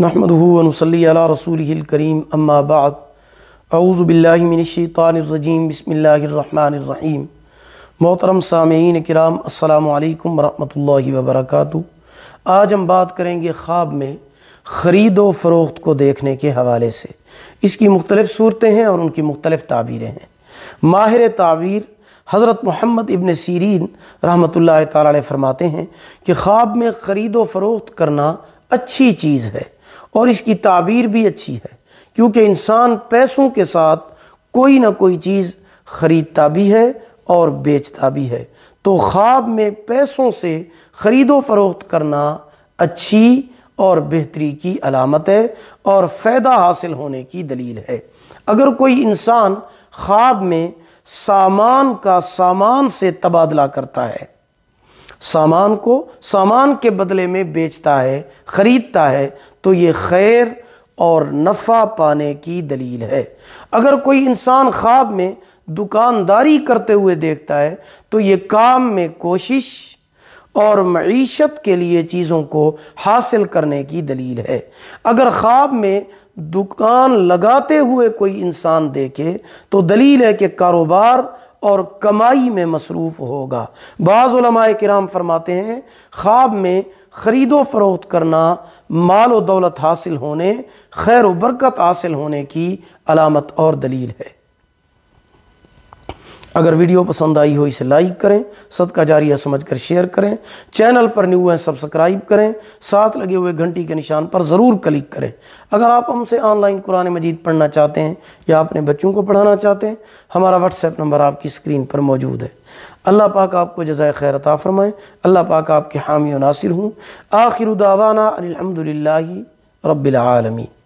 ونصلي على رسوله الكريم اما بعد اعوذ بالله من الشيطان الرجيم بسم اللہ الرحمن الرحیم محترم سامعین کرام السلام علیکم ورحمۃ اللہ وبرکاتہ آج ہم بات کریں گے خواب میں خرید و فروخت کو دیکھنے کے حوالے سے اس کی مختلف صورتیں ہیں اور ان کی مختلف تعبیریں ہیں ماہر تعبیر حضرت محمد ابن سیرین رحمۃ اللہ تعالیٰ فرماتے ہیں کہ خواب میں خرید و فروخت کرنا اچھی چیز ہے اور اس کی تعبیر بھی اچھی ہے کیونکہ انسان پیسوں کے ساتھ کوئی نہ کوئی چیز خریدتا بھی ہے اور بیچتا بھی ہے تو خواب میں پیسوں سے خرید و فروخت کرنا اچھی اور بہتری کی علامت ہے اور فائدہ حاصل ہونے کی دلیل ہے اگر کوئی انسان خواب میں سامان کا سامان سے تبادلہ کرتا ہے سامان کو سامان کے بدلے میں بیچتا ہے خریدتا ہے تو یہ خیر اور نفع پانے کی دلیل ہے اگر کوئی انسان خواب میں دکانداری کرتے ہوئے دیکھتا ہے تو یہ کام میں کوشش اور معیشت کے لیے چیزوں کو حاصل کرنے کی دلیل ہے اگر خواب میں دکان لگاتے ہوئے کوئی انسان دیکھے تو دلیل ہے کہ کاروبار اور کمائی میں مصروف ہوگا بعض علماء کرام فرماتے ہیں خواب میں خرید و فروخت کرنا مال و دولت حاصل ہونے خیر و برکت حاصل ہونے کی علامت اور دلیل ہے اگر ویڈیو پسند آئی ہو اسے لائک کریں صدقہ جاریہ سمجھ کر شیئر کریں چینل پر نیو ہیں سبسکرائب کریں ساتھ لگے ہوئے گھنٹی کے نشان پر ضرور کلک کریں اگر آپ ہم سے آن لائن قرآن مجید پڑھنا چاہتے ہیں یا اپنے بچوں کو پڑھانا چاہتے ہیں ہمارا واٹس ایپ نمبر آپ کی اسکرین پر موجود ہے اللہ پاک آپ کو جزائے خیر عطا فرمائیں اللہ پاک آپ کے حامی و ناصر ہوں آخر الحمد الحمدللہ رب العالمین